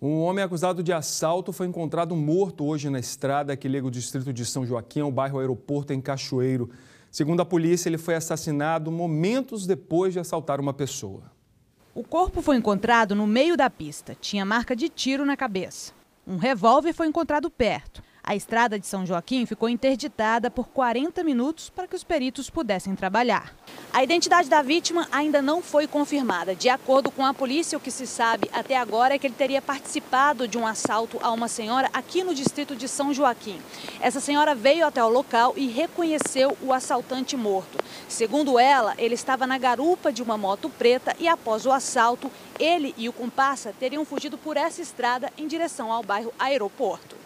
Um homem acusado de assalto foi encontrado morto hoje na estrada que liga o distrito de São Joaquim ao bairro Aeroporto, em Cachoeiro. Segundo a polícia, ele foi assassinado momentos depois de assaltar uma pessoa. O corpo foi encontrado no meio da pista. Tinha marca de tiro na cabeça. Um revólver foi encontrado perto. A estrada de São Joaquim ficou interditada por 40 minutos para que os peritos pudessem trabalhar. A identidade da vítima ainda não foi confirmada. De acordo com a polícia, o que se sabe até agora é que ele teria participado de um assalto a uma senhora aqui no distrito de São Joaquim. Essa senhora veio até o local e reconheceu o assaltante morto. Segundo ela, ele estava na garupa de uma moto preta e após o assalto, ele e o comparsa teriam fugido por essa estrada em direção ao bairro Aeroporto.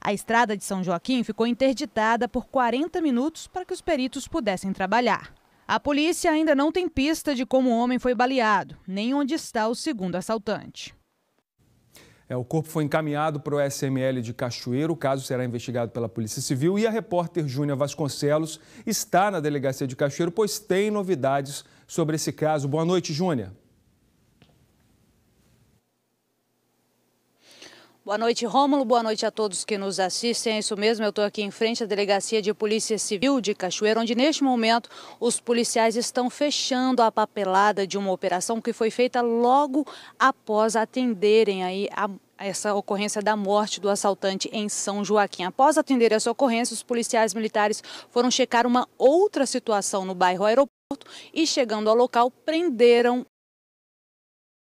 A estrada de São Joaquim ficou interditada por 40 minutos para que os peritos pudessem trabalhar. A polícia ainda não tem pista de como o homem foi baleado, nem onde está o segundo assaltante. É, o corpo foi encaminhado para o SML de Cachoeiro. O caso será investigado pela Polícia Civil. E a repórter Júnia Vasconcelos está na delegacia de Cachoeiro, pois tem novidades sobre esse caso. Boa noite, Júnia. Boa noite, Rômulo. Boa noite a todos que nos assistem. É isso mesmo, eu estou aqui em frente à Delegacia de Polícia Civil de Cachoeira, onde neste momento os policiais estão fechando a papelada de uma operação que foi feita logo após atenderem aí a essa ocorrência da morte do assaltante em São Joaquim. Após atender essa ocorrência, os policiais militares foram checar uma outra situação no bairro Aeroporto e, chegando ao local, prenderam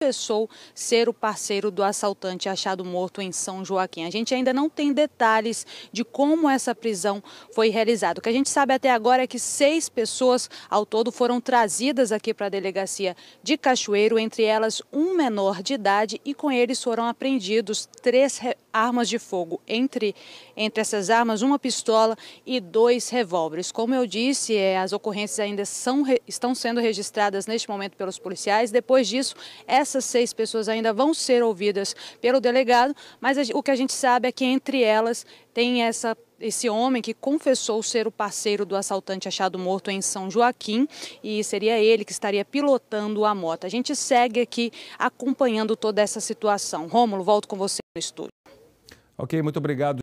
confessou ser o parceiro do assaltante achado morto em São Joaquim. A gente ainda não tem detalhes de como essa prisão foi realizada. O que a gente sabe até agora é que seis pessoas ao todo foram trazidas aqui para a delegacia de Cachoeiro, entre elas um menor de idade, e com eles foram apreendidos três armas de fogo. Entre, entre essas armas, uma pistola e dois revólveres. Como eu disse, eh, as ocorrências ainda são, estão sendo registradas neste momento pelos policiais. Depois disso, essa essas seis pessoas ainda vão ser ouvidas pelo delegado, mas o que a gente sabe é que entre elas tem essa esse homem que confessou ser o parceiro do assaltante achado morto em São Joaquim e seria ele que estaria pilotando a moto. A gente segue aqui acompanhando toda essa situação. Rômulo, volto com você no estúdio. Ok, muito obrigado.